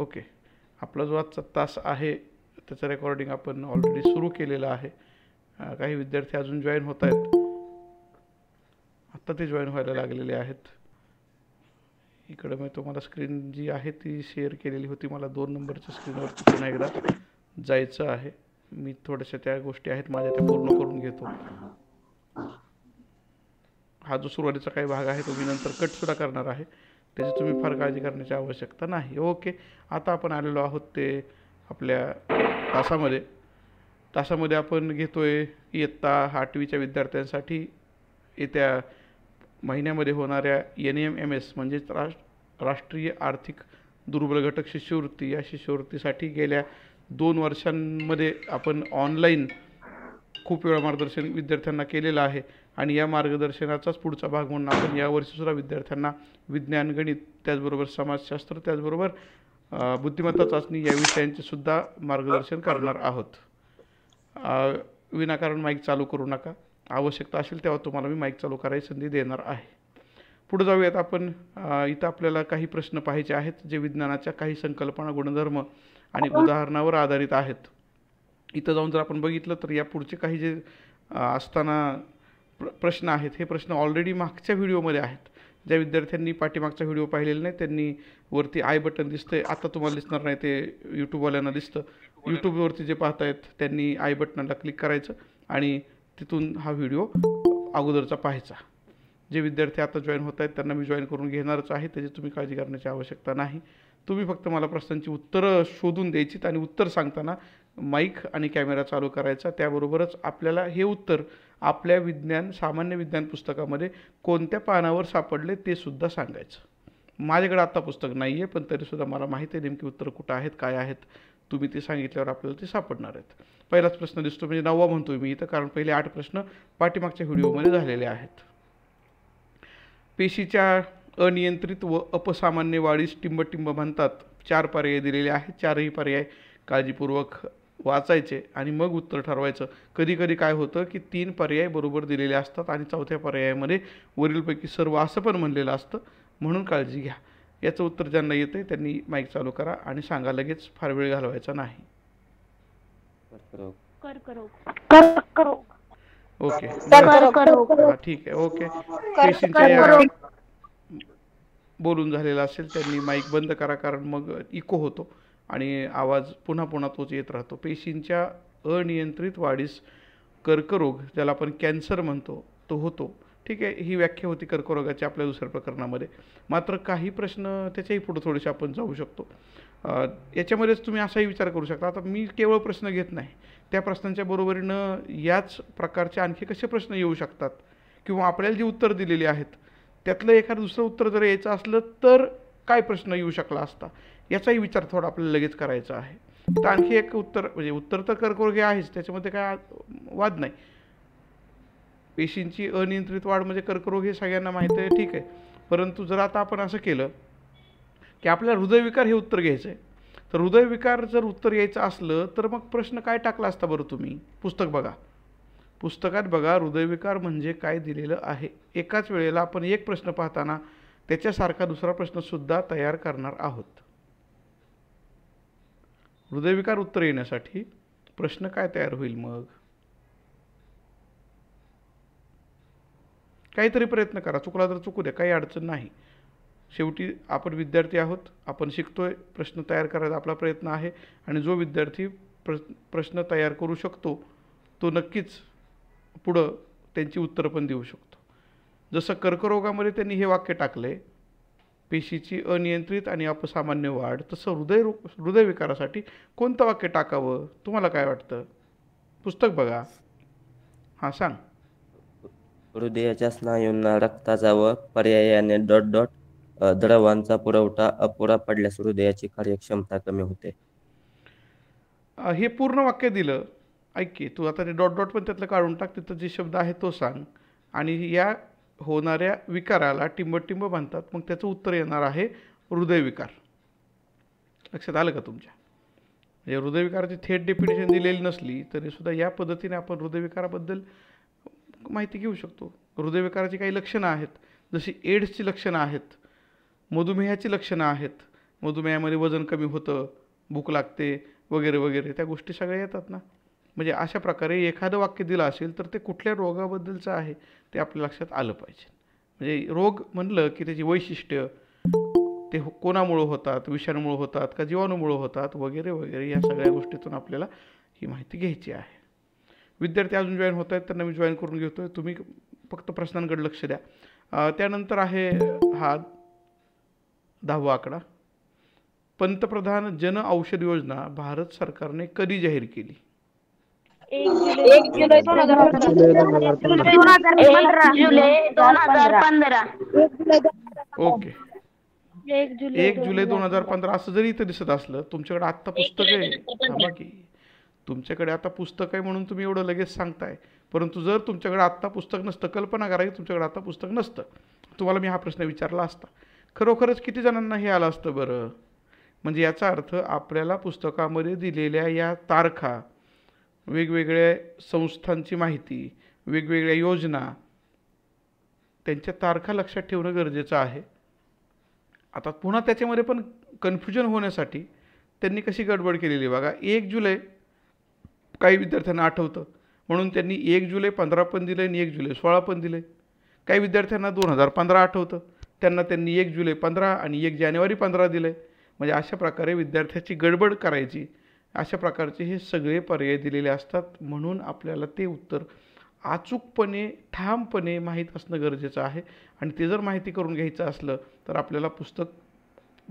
Okay आपला जो आजचा तास आहे त्याचं रेकॉर्डिंग आपण ऑलरेडी सुरू केलेलं आहे काही विद्यार्थी अजून जॉईन होत आहेत आत्ता ते जॉईन व्हायला लागलेले आहेत इकडं मी तुम्हाला स्क्रीन जी आहे ती शेअर केलेली होती मला दोन नंबरच्या स्क्रीनवरती पुन्हा एकदा जायचं आहे मी थोड्याशा त्या गोष्टी आहेत माझ्या त्या पूर्ण करून घेतो हा जो सुरुवातीचा काही भाग आहे तो मी नंतर कटसुद्धा करणार आहे त्याची तुम्ही फार काळजी करण्याची आवश्यकता नाही ओके आता आपण आलेलो आहोत ते आपल्या तासामध्ये तासामध्ये आपण घेतो आहे इयत्ता आठवीच्या विद्यार्थ्यांसाठी येत्या महिन्यामध्ये होणाऱ्या एन एम एम एस म्हणजेच राष्ट्र राष्ट्रीय आर्थिक दुर्बल घटक शिष्यवृत्ती या शिष्यवृत्तीसाठी गेल्या दोन वर्षांमध्ये आपण ऑनलाईन खूप वेळा मार्गदर्शन विद्यार्थ्यांना केलेलं आहे आणि या मार्गदर्शनाचाच पुढचा भाग म्हणून आपण यावर्षीसुद्धा विद्यार्थ्यांना विज्ञान गणित त्याचबरोबर समाजशास्त्र त्याचबरोबर बुद्धिमत्ता चाचणी या विषयांचे सुद्धा मार्गदर्शन करणार आहोत विनाकारण माईक चालू करू नका आवश्यकता असेल तेव्हा तुम्हाला मी माईक चालू करायची संधी देणार आहे पुढे जाऊयात आपण इथं आपल्याला काही प्रश्न पाहायचे आहेत जे विज्ञानाच्या काही संकल्पना गुणधर्म आणि उदाहरणावर आधारित आहेत इथं जाऊन जर आपण बघितलं तर या पुढचे काही जे असताना प्र प्रश्न आहेत हे प्रश्न ऑलरेडी मागच्या व्हिडिओमध्ये आहेत ज्या विद्यार्थ्यांनी पाठीमागचा व्हिडिओ पाहिलेला नाही त्यांनी वरती आय बटन दिसतंय आता तुम्हाला दिसणार नाही ते यूट्यूबवाल्यांना दिसतं यूट्यूबवरती जे पाहतायत त्यांनी आय बटनाला क्लिक करायचं आणि तिथून हा व्हिडिओ अगोदरचा पाहायचा जे विद्यार्थी आता जॉईन होत आहेत त्यांना मी जॉईन करून घेणारच आहे त्याची तुम्ही काळजी करण्याची आवश्यकता नाही तुम्ही फक्त मला प्रश्नांची उत्तरं शोधून द्यायचीत आणि उत्तर सांगताना माईक आणि कॅमेरा चालू करायचा त्याबरोबरच आपल्याला हे उत्तर आपल्या विज्ञान सामान्य विज्ञान पुस्तकामध्ये कोणत्या पानावर सापडले ते सुद्धा सांगायचं माझ्याकडे आत्ता पुस्तक नाही आहे पण तरीसुद्धा मला माहिती आहे नेमकी उत्तर कुठं आहेत काय आहेत तुम्ही ते सांगितल्यावर आपल्याला ते सापडणार आहेत पहिलाच प्रश्न दिसतो म्हणजे नववा म्हणतो मी इथं कारण पहिले आठ प्रश्न पाठीमागच्या व्हिडिओमध्ये झालेले आहेत पेशीच्या अनियंत्रित व अपसामान्य वाढीस टिंबटिंब म्हणतात चार पर्याय दिलेले आहेत चारही पर्याय काळजीपूर्वक वाचायचे आणि मग उत्तर ठरवायचं कधी कधी काय होतं की तीन पर्याय बरोबर दिलेले असतात आणि चौथ्या पर्यायामध्ये वरीलपैकी सर्व असं पण म्हणलेलं असतं म्हणून काळजी घ्या याचं उत्तर ज्यांना येतं आहे त्यांनी माईक चालू करा आणि सांगा लगेच फार वेळ घालवायचा नाही ओके ठीक आहे ओके बोलून झालेलं असेल त्यांनी माईक बंद करा कारण मग इको होतो आणि आवाज पुन्हा पुन्हा तोच येत राहतो पेशींच्या अनियंत्रित वाढीस कर्करोग ज्याला आपण कॅन्सर म्हणतो तो होतो ठीक आहे ही व्याख्या होती कर्करोगाची आपल्या दुसऱ्या प्रकरणामध्ये मात्र काही प्रश्न त्याच्याही पुढे थोडेसे आपण जाऊ शकतो याच्यामध्येच तुम्ही असाही विचार करू शकता आता मी केवळ प्रश्न घेत नाही त्या प्रश्नांच्या बरोबरीनं याच प्रकारचे आणखी कसे प्रश्न येऊ शकतात किंवा आपल्याला जी उत्तर दिलेली आहेत त्यातलं एखादं दुसरं उत्तर जर यायचं असलं तर काय प्रश्न येऊ शकला असता याचाही विचार थोडा आपल्याला लगेच करायचा आहे तर आणखी एक उत्तर म्हणजे उत्तर तर कर्करोगी आहेच त्याच्यामध्ये काय वाद नाही पेशींची अनियंत्रित वाढ म्हणजे कर्करोग हे सगळ्यांना माहीत आहे ठीक आहे परंतु जर आता आपण असं केलं की आपल्याला हृदयविकार हे उत्तर घ्यायचं आहे तर हृदयविकार जर उत्तर यायचं असलं तर मग प्रश्न काय टाकला असता बरं तुम्ही पुस्तक बघा पुस्तकात बघा हृदयविकार म्हणजे काय दिलेलं आहे एकाच वेळेला आपण एक प्रश्न पाहताना त्याच्यासारखा दुसरा प्रश्नसुद्धा तयार करणार आहोत हृदयविकार उत्तर येण्यासाठी प्रश्न काय तयार होईल मग काहीतरी प्रयत्न करा चुकला तर चुकू द्या काही अडचण नाही शेवटी आपण विद्यार्थी आहोत आपण शिकतोय प्रश्न तयार करायचा आपला प्रयत्न आहे आणि जो विद्यार्थी प्र प्रश्न तयार करू शकतो तो नक्कीच पुढं त्यांची उत्तरं पण देऊ शकतो जसं कर्करोगामध्ये त्यांनी हे वाक्य टाकलं आहे पेशीची अनियंत्रित आणि अपसामान्य वाढ तसं हृदय हृदयविकारासाठी कोणतं वाक्य टाकावं तुम्हाला काय वाटतं पुस्तक बघा हां सांग हृदयाच्या स्नायूंना रक्ताचा व पर्यायाने डॉट डॉट द्रवांचा पुरवठा अपुरा पडल्यास हृदयाची कार्यक्षमता कमी होते हे पूर्ण वाक्य दिलं ऐक की तू आता ते डॉट डॉट पण त्यातलं काढून टाक तिथं जे शब्द आहे तो सांग आणि या होणाऱ्या विकाराला टिंबटिंब बांधतात मग त्याचं उत्तर येणार आहे हृदयविकार लक्षात आलं का तुमच्या म्हणजे हृदयविकाराची थेट डेफिनेशन दिलेली नसली तरी सुद्धा या पद्धतीने आपण हृदयविकाराबद्दल माहिती घेऊ शकतो हृदयविकाराची काही लक्षणं आहेत जशी एड्सची लक्षणं आहेत मधुमेहाची लक्षणं आहेत मधुमेहामध्ये वजन कमी होतं भूक लागते वगैरे वगैरे त्या गोष्टी सगळ्या येतात ना म्हणजे अशा प्रकारे एखादं वाक्य दिलं असेल तर ते कुठल्या रोगाबद्दलचं आहे ते आपल्या लक्षात आलं पाहिजे म्हणजे रोग म्हणलं की त्याची वैशिष्ट्य ते हो, कोणामुळं होतात विषाणूमुळं होतात का जीवाणूमुळं होतात वगैरे वगैरे या सगळ्या गोष्टीतून आपल्याला ही माहिती घ्यायची आहे विद्यार्थी अजून जॉईन होत आहेत त्यांना मी जॉईन करून घेतो आहे तुम्ही फक्त प्रश्नांकडे लक्ष द्या त्यानंतर आहे हा दहावा आकडा पंतप्रधान जन औषध योजना भारत सरकारने कधी जाहीर केली एक जुलै दोन हजार पंधरा ओके जुलै असं जरी इथं दिसत असलं तुमच्याकडे आत्ता पुस्तक आहे तुमच्याकडे आता पुस्तक आहे म्हणून तुम्ही एवढं लगेच सांगताय परंतु जर तुमच्याकडे आत्ता पुस्तक नसतं कल्पना करा की तुमच्याकडे आता पुस्तक नसतं तुम्हाला मी हा प्रश्न विचारला असता खरोखरच किती जणांना हे आलं असतं बरं म्हणजे याचा अर्थ आपल्याला पुस्तकामध्ये दिलेल्या या तारखा वेगवेगळ्या संस्थांची माहिती वेगवेगळ्या योजना त्यांच्या तारखा लक्षात ठेवणं गरजेचं आहे आता पुन्हा त्याच्यामध्ये पण कन्फ्युजन होण्यासाठी त्यांनी कशी गडबड केलेली बघा एक जुलै काही विद्यार्थ्यांना आठवतं म्हणून त्यांनी एक जुलै पंधरा पण दिलं आणि एक जुलै सोळा पण दिले काही विद्यार्थ्यांना दोन हजार पंधरा आठवतं त्यांना त्यांनी एक जुलै पंधरा आणि एक जानेवारी पंधरा दिलं म्हणजे अशा प्रकारे विद्यार्थ्याची गडबड करायची अशा प्रकारचे हे सगळे पर्याय दिलेले असतात म्हणून आपल्याला ते उत्तर अचूकपणे ठामपणे माहीत असणं गरजेचं आहे आणि ते जर माहिती करून घ्यायचं असलं तर आपल्याला पुस्तक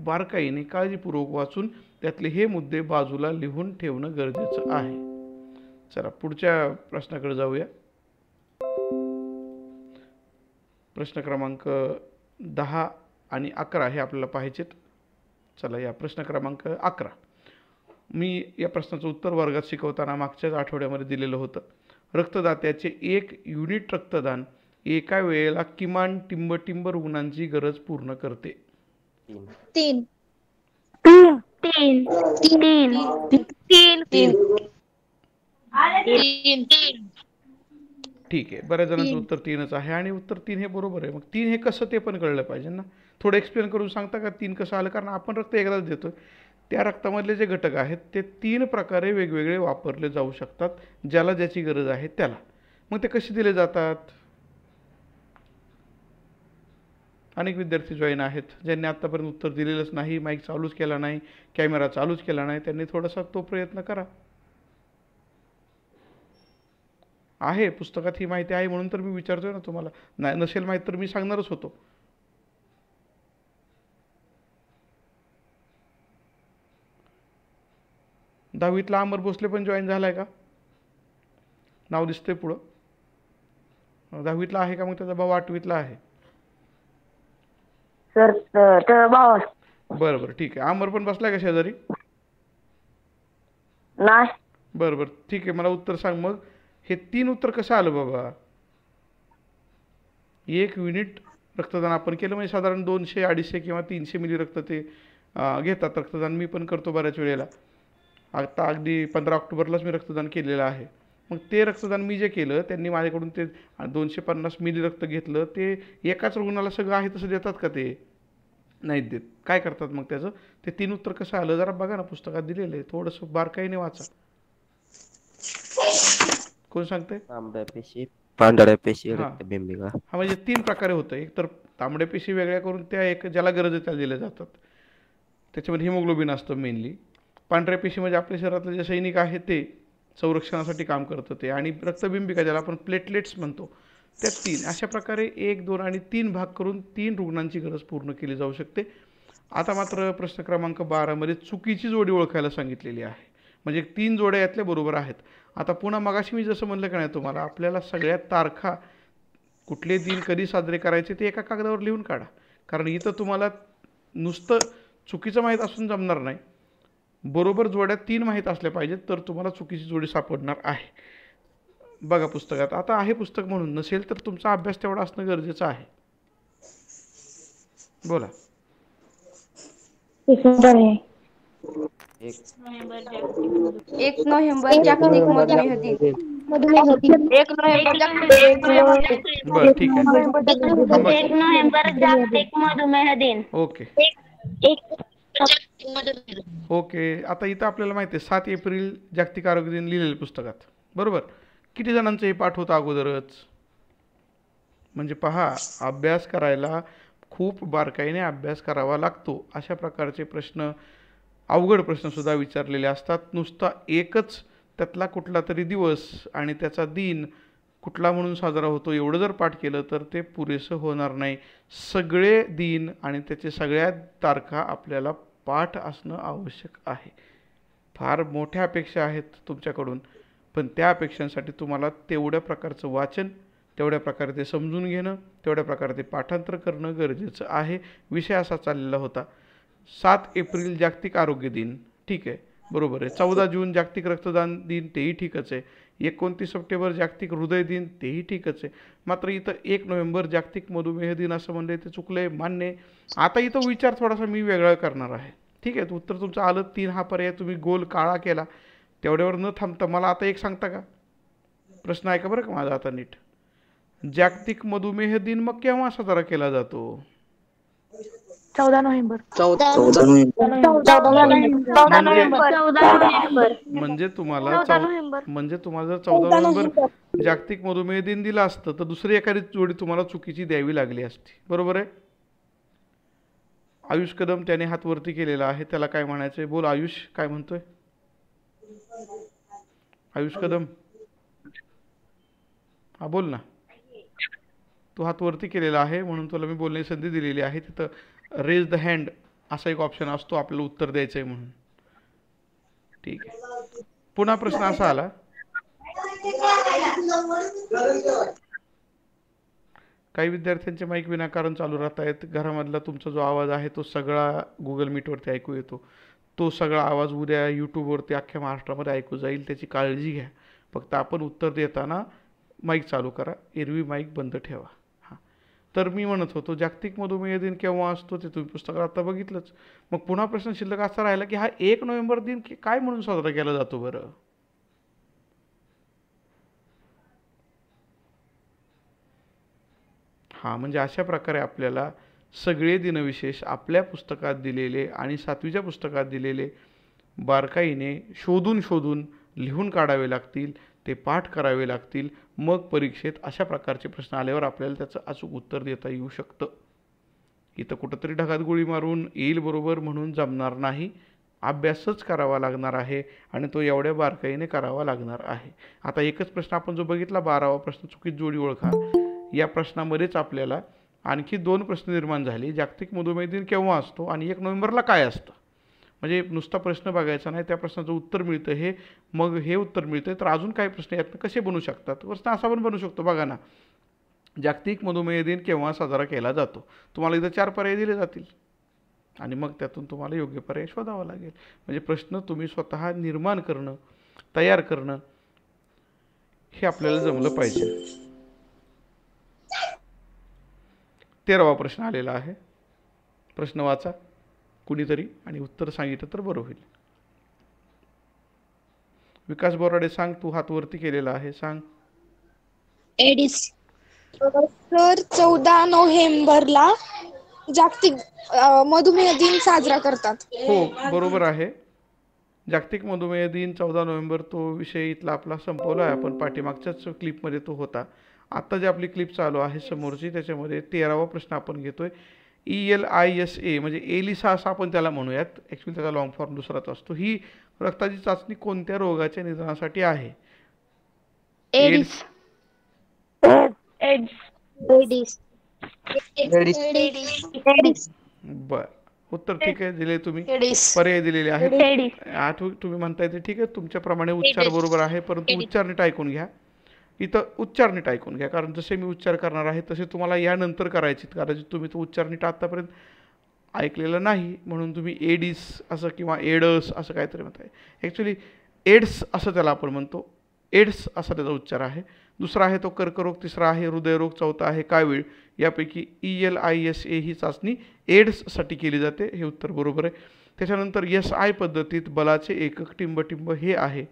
बारकाईने काळजीपूर्वक वाचून त्यातले हे मुद्दे बाजूला लिहून ठेवणं गरजेचं आहे चला पुढच्या प्रश्नाकडे जाऊया प्रश्न क्रमांक दहा आणि अकरा हे आपल्याला पाहिजेत चला या प्रश्न क्रमांक अकरा मी या प्रश्नाचं उत्तर वर्गात शिकवताना मागच्याच आठवड्यामध्ये दिलेलं होतं रक्तदात्याचे एक युनिट रक्तदान एका वेळेला किमान टिंब टिंब रुग्णांची गरज पूर्ण करते ठीक आहे बऱ्याच जणांचं उत्तर तीनच आहे आणि उत्तर तीन हे बरोबर आहे मग तीन हे कसं ते पण कळलं पाहिजे ना थोडं एक्सप्लेन करून सांगता का तीन कसं आलं कारण आपण रक्त एकदाच देतो त्या रक्तामधले जे घटक आहेत ते तीन प्रकारे वेगवेगळे वापरले जाऊ शकतात ज्याला ज्याची गरज आहे त्याला मग ते कसे दिले जातात अनेक विद्यार्थी जॉईन आहेत ज्यांनी आत्तापर्यंत उत्तर दिलेलंच नाही माईक चालूच केला नाही कॅमेरा चालूच केला नाही त्यांनी थोडासा तो प्रयत्न करा आहे पुस्तकात ही माहिती आहे म्हणून तर मी विचारतोय ना तुम्हाला नाही नसेल माहीत तर मी सांगणारच होतो दहावीतला अमर भोसले पण जॉईन झाला आहे का नाव दिसतंय पुढं दहावीतला आहे का मग त्याचा भाऊ आठवीतला आहे सर बरं ठीक आहे अमर पण बसलाय का शेजारी बरं बरं ठीक आहे मला उत्तर सांग मग हे तीन उत्तर कसं आलं बाबा एक युनिट रक्तदान आपण केलं म्हणजे साधारण दोनशे अडीचशे किंवा तीनशे मिली रक्त ते घेतात रक्तदान मी पण करतो बऱ्याच वेळेला आता अगदी पंधरा ऑक्टोबरलाच मी रक्तदान केलेलं आहे मग ते रक्तदान मी जे केलं त्यांनी माझ्याकडून ते दोनशे पन्नास मिली रक्त घेतलं ते एकाच रुग्णाला सगळं आहे तसं देतात का ते नाही देत काय करतात मग त्याचं ते तीन उत्तर कसं आलं जरा बघा ना पुस्तकात दिलेलं आहे थोडंसं बारकाईने वाचा कोण सांगते तांबड्या पेशी पांढऱ्या पेशी हा म्हणजे तीन प्रकारे होतं एक तर तांबड्या पेशी वेगळ्या करून त्या एक ज्याला गरज आहे त्याला दिल्या जातात त्याच्यामध्ये हिमोग्लोबिन असतं मेनली पांढऱ्या पेशी म्हणजे आपल्या शरीरातले जे सैनिक आहेत ते संरक्षणासाठी काम करत होते आणि रक्तबिंबिका ज्याला आपण प्लेटलेट्स म्हणतो त्या तीन अशा प्रकारे एक दोन आणि तीन भाग करून तीन रुग्णांची गरज पूर्ण केली जाऊ शकते आता मात्र प्रश्न क्रमांक बारामध्ये चुकीची जोडी ओळखायला सांगितलेली आहे म्हणजे तीन जोड्या यातल्या बरोबर आहेत आता पुन्हा मगाशी मी जसं म्हणलं का नाही तुम्हाला आपल्याला सगळ्या तारखा कुठले दिन कधी साजरे करायचे ते एका कागदावर लिहून काढा कारण इथं तुम्हाला नुसतं चुकीचं माहीत असून जमणार नाही बरोबर जोड्या तीन माहीत असल्या पाहिजेत तर तुम्हाला चुकीची जोडी सापडणार आहे बघा पुस्तकात आता आहे पुस्तक म्हणून नसेल तर तुमचा अभ्यास तेवढा असणं गरजेचं आहे बोला एक नोव्हेंबर जागतिक मधुमेह दिन एक नोव्हेंबर ओके एक ओके आता इथं आपल्याला माहिती आहे सात एप्रिल जागतिक आरोग्य दिन लिहिलेलं पुस्तकात बरोबर किती जणांचं हे पाठ होतं अगोदरच म्हणजे पहा अभ्यास करायला खूप बारकाईने अभ्यास करावा लागतो अशा प्रकारचे प्रश्न अवघड प्रश्नसुद्धा विचारलेले असतात नुसता एकच त्यातला कुठला तरी दिवस आणि त्याचा दिन कुठला म्हणून साजरा होतो एवढं जर पाठ केलं तर ते पुरेसं होणार नाही सगळे दिन आणि त्याचे सगळ्या तारखा आपल्याला पाठ असणं आवश्यक आहे फार मोठ्या अपेक्षा आहेत तुमच्याकडून पण त्या अपेक्षांसाठी तुम्हाला तेवढ्या प्रकारचं वाचन तेवढ्या प्रकारे ते समजून घेणं तेवढ्या प्रकारे ते पाठांतर करणं गरजेचं आहे विषय असा चाललेला होता सात एप्रिल जागतिक आरोग्य दिन ठीक आहे बरोबर आहे चौदा जून जागतिक रक्तदान दिन तेही ठीकच आहे एकोणतीस सप्टेंबर जागतिक हृदय दिन तेही ठीकच आहे मात्र इथं एक नोव्हेंबर जागतिक मधुमेह दिन असं म्हणलं ते चुकलं आहे मान्य आता इथं विचार थोडासा मी वेगळा करणार आहे ठीक आहे उत्तर तुमचं आलं तीन हा पर्याय तुम्ही गोल काळा केला तेवढ्यावर न थांबता मला आता एक सांगता का प्रश्न आहे का बरं का माझा आता नीट जागतिक मधुमेह दिन मग केव्हा साजरा केला जातो चौदा नोव्हेंबर नोव्हेंबर म्हणजे तुम्हाला म्हणजे तुम्हाला जर चौदा नोव्हेंबर जागतिक मधुमेह दिन दिला असतं तर दुसरी एखादी जोडी तुम्हाला चुकीची द्यावी लागली असती बरोबर आहे आयुष कदम त्याने हात वरती केलेला आहे त्याला काय म्हणायचंय बोल आयुष काय म्हणतोय आयुष कदम हा बोल ना तू हात वरती केलेला आहे म्हणून तुला मी बोलण्याची संधी दिलेली आहे तिथं रेज द हँड असा एक ऑप्शन असतो आपल्याला उत्तर द्यायचं आहे म्हणून ठीक आहे पुन्हा प्रश्न असा आला काही विद्यार्थ्यांचे माईक विनाकारण चालू राहत आहेत घरामधला तुमचा जो आवाज आहे तो सगळा गुगल मीटवरती ऐकू येतो तो सगळा आवाज उद्या यूट्यूबवरती अख्ख्या महाराष्ट्रामध्ये ऐकू जाईल त्याची काळजी घ्या फक्त आपण उत्तर देताना माईक चालू करा एरवी माईक बंद ठेवा तर मी म्हणत होतो जागतिक मधुमेह दिन केव्हा असतो ते तुम्ही पुस्तकात आता बघितलंच मग पुन्हा प्रश्न शिल्लक असा राहिला की हा एक नोव्हेंबर दिन काय म्हणून साजरा केला जातो बरं हा म्हणजे अशा प्रकारे आपल्याला सगळे दिनविशेष आपल्या पुस्तकात दिलेले आणि सातवीच्या पुस्तकात दिलेले बारकाईने शोधून शोधून लिहून काढावे लागतील ते पाठ करावे लागतील मग परीक्षेत अशा प्रकारचे प्रश्न आल्यावर आपल्याला त्याचं अचूक उत्तर देता येऊ शकतं इथं कुठंतरी ढगात गोळी मारून येईल बरोबर म्हणून जमणार नाही अभ्यासच करावा लागणार आहे आणि तो एवढ्या बारकाईने करावा लागणार आहे आता एकच प्रश्न आपण जो बघितला बारावा प्रश्न चुकीत जोडी ओळखा या प्रश्नामध्येच आपल्याला आणखी दोन प्रश्न निर्माण झाले जागतिक मधुमेह दिन केव्हा असतो आणि एक नोव्हेंबरला काय असतं म्हणजे नुसता प्रश्न बघायचा नाही त्या प्रश्नाचं उत्तर मिळतं हे मग हे उत्तर मिळतं तर अजून काही प्रश्न यातनं कसे बनू शकतात प्रश्न असा पण बनू शकतो बघा ना जागतिक मधुमेह दिन केव्हा साजरा केला जातो तुम्हाला इथं चार पर्याय दिले जातील आणि मग त्यातून तुम्हाला योग्य पर्याय शोधावा लागेल म्हणजे प्रश्न तुम्ही स्वतः निर्माण करणं तयार करणं हे आपल्याला जमलं पाहिजे तेरावा प्रश्न आलेला आहे प्रश्न वाचा कुणीतरी आणि उत्तर सांगितलं तर बरं होईल विकास बोराडे सांग तू हात वरती केलेला आहे सांग सर चौदा नोव्हेंबरला जागतिक मधुमेह दिन साजरा करतात हो बरोबर आहे जागतिक मधुमेह दिन चौदा नोव्हेंबर तो विषय इथला आपला संपवला आहे आपण पाठीमागच्याच क्लिपमध्ये तो होता आता जी आपली क्लिप चालू आहे समोरची त्याच्यामध्ये तेरावा प्रश्न आपण घेतोय E L I S A म्हणजे एलिसा असं आपण त्याला म्हणूयात ॲक्च्युली त्याचा लॉंग फॉर्म दुसराच असतो ही रक्ताची चाचणी कोणत्या रोगाच्या निदानासाठी आहे एड्स बर उत्तर ठीक आहे दिले तुम्ही पर्याय दिलेले आहेत आठ तुम्ही म्हणताय ते ठीक आहे तुमच्याप्रमाणे उच्चार बरोबर आहे परंतु उच्चार नीट ऐकून घ्या इथं उच्चार नीट ऐकून घ्या कारण जसे मी उच्चार करणार आहे तसे तुम्हाला यानंतर करायचे कारण तुम्ही तो उच्चार नीट आत्तापर्यंत ऐकलेलं नाही म्हणून तुम्ही एडिस असं किंवा एडस असं काहीतरी म्हणताय ॲक्च्युली एड्स असं त्याला आपण म्हणतो एड्स असा त्याचा उच्चार आहे दुसरा आहे तो कर्करोग तिसरा आहे हृदयरोग चौथा आहे कावीळ यापैकी E L I S A ही चाचणी एड्ससाठी केली जाते हे उत्तर बरोबर आहे त्याच्यानंतर एस आय पद्धतीत बलाचे एकक टिंबटिंब हे आहे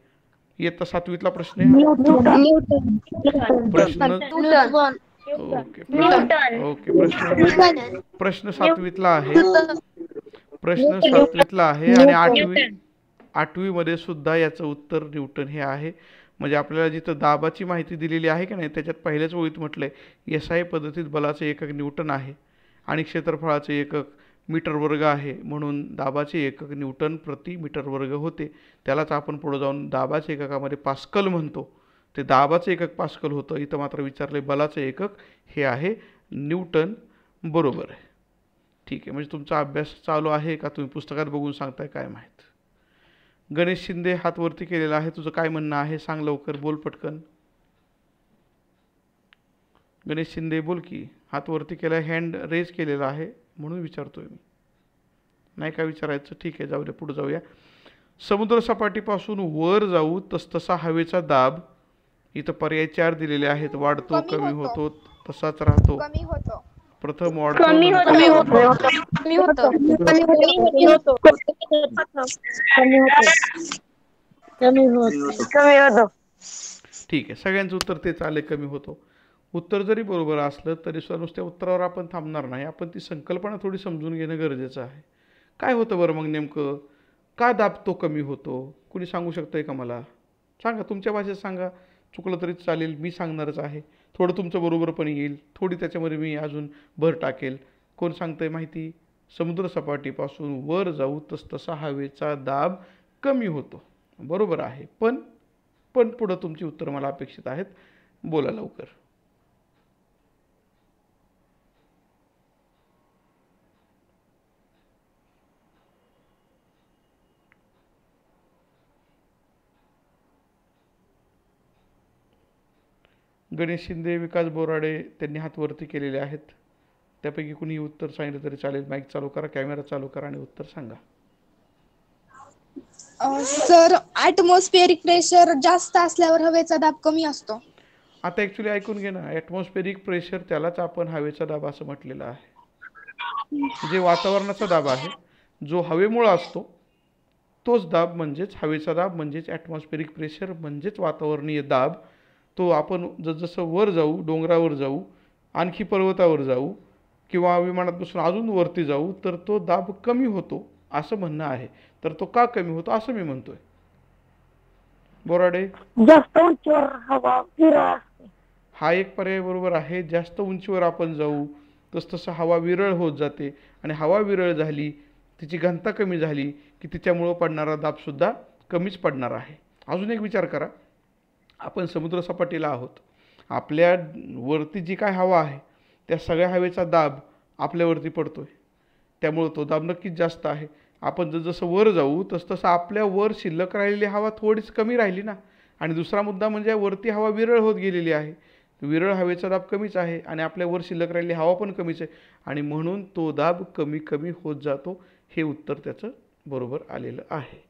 इयत्ता सातवीतला प्रश्न प्रश्न ओके प्रश्न ओके प्रश्न सातवीतला आहे प्रश्न सातवीतला आहे आणि आठवी आठवी मध्ये सुद्धा याचं उत्तर न्यूटन हे आहे म्हणजे आपल्याला जिथं दाबाची माहिती दिलेली आहे की नाही त्याच्यात पहिलेच ओळीत म्हटलंय एसआय पद्धतीत बलाचं एकक न्यूटन आहे आणि क्षेत्रफळाचं एकक मीटर वर्ग आहे म्हणून दाबाचे एकक न्यूटन प्रति मीटर वर्ग होते त्यालाच आपण पुढे जाऊन दाबाचे एककामध्ये पास्कल म्हणतो ते दाबाचं एकक पास्कल होतं इथं मात्र विचारले बलाचं एकक हे आहे न्यूटन बरोबर आहे ठीक आहे म्हणजे तुमचा अभ्यास चालू आहे का तुम्ही पुस्तकात बघून सांगताय काय माहीत गणेश शिंदे हातवरती केलेला आहे तुझं काय म्हणणं आहे सांग लवकर बोल पटकन गणेश शिंदे बोल की हातवरती केला हँड रेज केलेला आहे म्हणून विचारतोय मी नाही काय विचारायचं ठीक आहे जाऊ दे पुढे जाऊया समुद्रसपाटीपासून वर जाऊ तसतसा हवेचा दाब इथं पर्याय चार दिलेले आहेत वाढतो कमी होतो तसाच राहतो प्रथम ठीक आहे सगळ्यांचं उत्तर तेच आले कमी होतो उत्तर जरी बरोबर असलं तरी सुद्धा नुसत्या उत्तरावर आपण थांबणार नाही आपण ती संकल्पना थोडी समजून घेणं गरजेचं आहे काय होतं बरं मग नेमकं का दाब तो कमी होतो कुणी सांगू शकतं आहे का मला सांगा तुमच्या भाषेत सांगा चुकलं तरी चालेल मी सांगणारच आहे थोडं तुमचं बरोबर पण येईल थोडी त्याच्यामध्ये मी अजून भर टाकेल कोण सांगतं आहे माहिती समुद्रसपाटीपासून वर जाऊ तस तसा हवेचा दाब कमी होतो बरोबर आहे पण पण पुढं तुमची उत्तरं मला अपेक्षित आहेत बोला लवकर गणेश शिंदे विकास बोराडे त्यांनी हातवरती केलेले आहेत त्यापैकी कुणी उत्तर सांगितलं तरी चालेल माईक चालू करा कॅमेरा चालू करा आणि उत्तर सांगा सर ऍटमॉस्फिअरिक प्रेशर जास्त असल्यावर हवेचा दाब कमी असतो आता ऍक्च्युली ऐकून घे ना ऍटमॉस्फिअरिक प्रेशर त्यालाच आपण हवेचा दाब असं म्हटलेलं आहे जे वातावरणाचा दाब आहे जो हवेमुळे असतो तोच दाब म्हणजेच हवेचा दाब म्हणजेच ऍटमॉस्फिअरिक प्रेशर म्हणजेच वातावरणीय दाब तो आपण जसजसं वर जाऊ डोंगरावर जाऊ आणखी पर्वतावर जाऊ किंवा विमानात बसून अजून वरती जाऊ तर तो दाब कमी होतो असं म्हणणं आहे तर तो का कमी होतो असं मी म्हणतोय बोराडे जास्त उंचीवर हा एक पर्याय बरोबर आहे जास्त उंचीवर आपण जाऊ तस तसं हवा विरळ होत जाते आणि हवा विरळ झाली तिची घनता कमी झाली की तिच्यामुळं पडणारा दाब सुद्धा कमीच पडणार आहे अजून एक विचार करा आपण समुद्रसपाटीला आहोत आपल्या वरती जी काय हवा आहे त्या सगळ्या हवेचा दाब आपल्यावरती पडतो आहे त्यामुळं तो दाब नक्कीच जास्त आहे आपण जसं वर जाऊ तसं तसं वर शिल्लक राहिलेली हवा थोडीच कमी राहिली ना आणि दुसरा मुद्दा म्हणजे वरती हवा विरळ होत गेलेली आहे विरळ हवेचा दाब कमीच आहे आणि वर शिल्लक राहिलेली हवा पण कमीच आहे आणि म्हणून तो दाब कमी कमी होत जातो हे उत्तर त्याचं बरोबर आलेलं आहे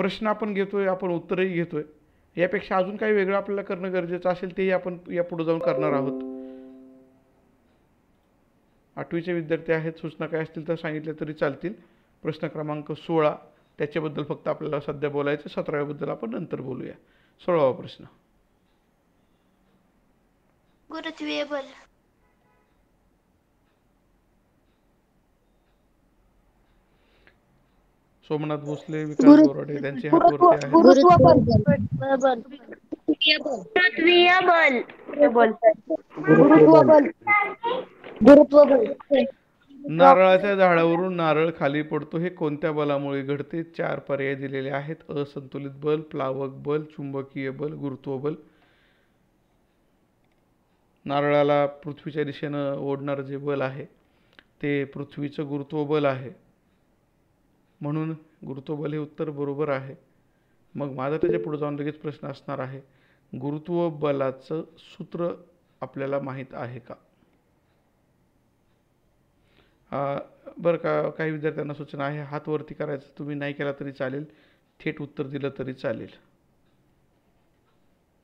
प्रश्न आपण घेतोय आपण उत्तरही घेतोय यापेक्षा अजून काही वेगळं आपल्याला करणं गरजेचं असेल तेही आपण यापुढे जाऊन करणार आहोत आठवीचे विद्यार्थी आहेत सूचना काय असतील तर सांगितल्या तरी चालतील प्रश्न क्रमांक सोळा त्याच्याबद्दल फक्त आपल्याला सध्या बोलायचं सतराव्याबद्दल आपण नंतर बोलूया सोळावा प्रश्न गुरुत्वीय बल सोमनाथ भोसले विकास बोराडे त्यांचे बल बल गुरुत्व बल नारळाच्या झाडावरून नारळ खाली पडतो हे कोणत्या बलामुळे घडते चार पर्याय दिलेले आहेत असंतुलित बल प्लावक बल चुंबकीय बल गुरुत्व बल नारळाला पृथ्वीच्या दिशेनं ओढणार जे बल आहे ते पृथ्वीचं गुरुत्व बल आहे म्हणून गुरुत्वबल हे उत्तर बरोबर आहे मग माझा त्याच्या पुढे जाऊन लगेच प्रश्न असणार आहे गुरुत्व सूत्र आपल्याला माहीत आहे का बरं का काही विद्यार्थ्यांना सूचना आहे हात वरती करायचं तुम्ही नाही केला तरी चालेल थेट उत्तर दिलं तरी चालेल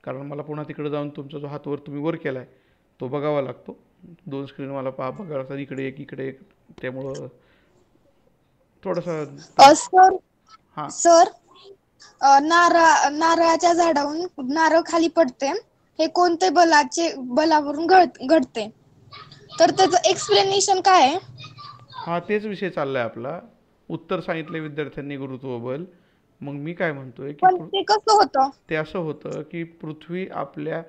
कारण मला पुन्हा तिकडे जाऊन तुमचा जो हातवर तुम्ही वर केला आहे तो बघावा लागतो दोन स्क्रीन मला पहा बघा तर इकडे एक इकडे एक त्यामुळं थोडस सर सर नारा नारळाच्या झाडावरून नारळ खाली पडते हे कोणते बलाचे बलावरून घडते तर त्याचं एक्सप्लेनेशन काय आहे हा तेच विषय चाललाय आपला उत्तर सांगितले विद्यार्थ्यांनी गुरुत्व बल मग मी काय म्हणतोय की ते कसं होतं ते असं होतं की पृथ्वी आपल्या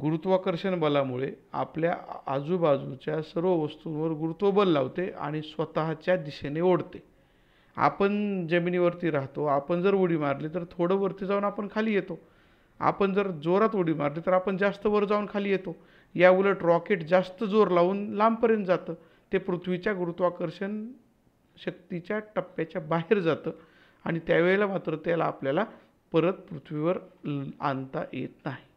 गुरुत्वाकर्षण बलामुळे आपल्या आजूबाजूच्या सर्व वस्तूंवर गुरुत्वबल लावते आणि स्वतःच्या दिशेने ओढते आपण जमिनीवरती राहतो आपण जर उडी मारली तर थोडं वरती जाऊन आपण खाली येतो आपण जर जोरात उडी मारली तर आपण जास्त वर जाऊन खाली येतो या उलट रॉकेट जास्त जोर लावून लांबपर्यंत जातं ते पृथ्वीच्या गुरुत्वाकर्षण शक्तीच्या टप्प्याच्या बाहेर जातं आणि त्यावेळेला मात्र त्याला आपल्याला परत पृथ्वीवर आणता येत नाही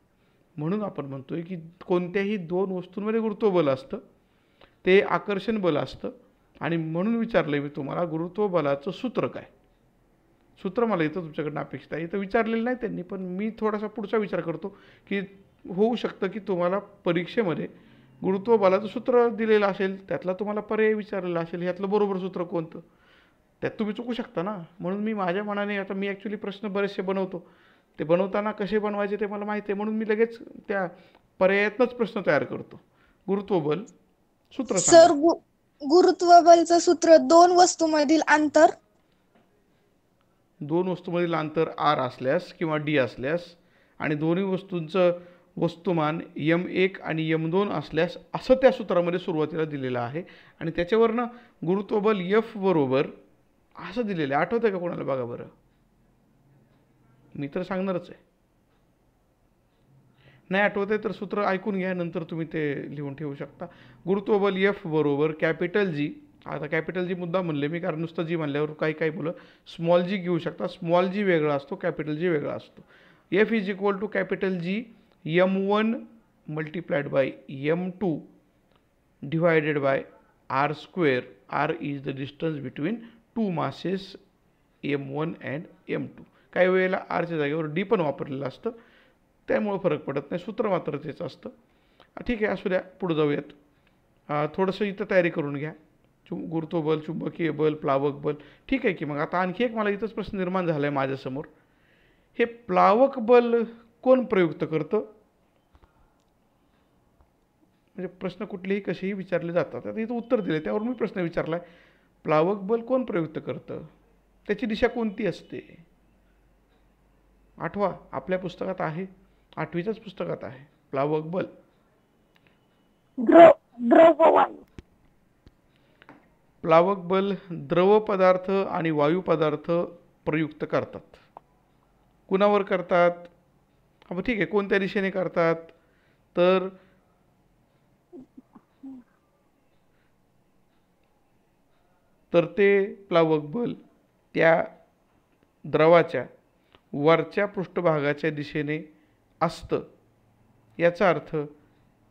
म्हणून आपण म्हणतोय की कोणत्याही दोन वस्तूंमध्ये गुरुत्व बल असतं ते आकर्षण बल असतं आणि म्हणून विचारलं मी तुम्हाला गुरुत्व बलाचं सूत्र काय सूत्र मला इथं तुमच्याकडनं अपेक्षित आहे इथं विचारलेलं नाही त्यांनी पण मी थोडासा पुढचा विचार करतो की होऊ शकतं की तुम्हाला परीक्षेमध्ये गुरुत्व बलाचं सूत्र दिलेलं असेल त्यातला तुम्हाला पर्याय विचारलेला असेल ह्यातलं बरोबर सूत्र कोणतं त्यात तुम्ही चुकू शकता ना म्हणून मी माझ्या मनाने आता मी ॲक्च्युली प्रश्न बरेचसे बनवतो ते बनवताना कसे बनवायचे ते मला माहिती आहे म्हणून मी लगेच त्या पर्यायातनच प्रश्न तयार करतो गुरुत्वबल सूत्र सर गुरुत्वबलचं सूत्र दोन वस्तूमधील अंतर दोन वस्तूमधील अंतर आर असल्यास किंवा डी असल्यास आणि दोन्ही वस्तूंचं वस्तुमान यम एक आणि यम दोन असल्यास असं त्या सूत्रामध्ये सुरुवातीला दिलेलं आहे आणि त्याच्यावरनं गुरुत्वबल यफ बरोबर असं दिलेलं आहे आठवतंय का कोणाला बघा बरं मी तर सांगणारच आहे नाही आठवत आहे तर सूत्र ऐकून घ्या नंतर तुम्ही ते लिहून ठेवू शकता बल एफ बरोबर कॅपिटल जी आता कॅपिटल जी मुद्दा म्हणले मी कारण नुसतं जी म्हणल्यावर काही काही मुलं स्मॉल जी घेऊ शकता स्मॉल जी वेगळा असतो कॅपिटल जी वेगळा असतो F is equal to capital G M one multiplied by M two divided by R square R is the distance between two masses M one and M two काही वेळेला आरच्या जागेवर D पण वापरलेलं असतं त्यामुळं फरक पडत नाही सूत्र मात्र तेच असतं ठीक आहे असू द्या पुढं जाऊयात थोडंसं इथं तयारी करून घ्या चुं गुरुत्व बल चुंबकीय बल प्लावक बल ठीक आहे की मग आता आणखी एक मला इथंच प्रश्न निर्माण झाला आहे माझ्यासमोर हे प्लावक बल कोण प्रयुक्त करतं म्हणजे प्रश्न कुठलेही कसेही विचारले जातात आता इथं उत्तर दिले त्यावर मी प्रश्न विचारला आहे प्लावक बल कोण प्रयुक्त करतं त्याची दिशा कोणती असते आठवा आपल्या पुस्तकात आहे आठवीच्याच पुस्तकात आहे प्लावक बल प्लावक बल द्रव पदार्थ आणि वायू पदार्थ प्रयुक्त करतात कुणावर करतात अब ठीक आहे कोणत्या दिशेने करतात तर तर ते प्लावक बल त्या द्रवाच्या वरच्या पृष्ठभागाच्या दिशेने असतं याचा अर्थ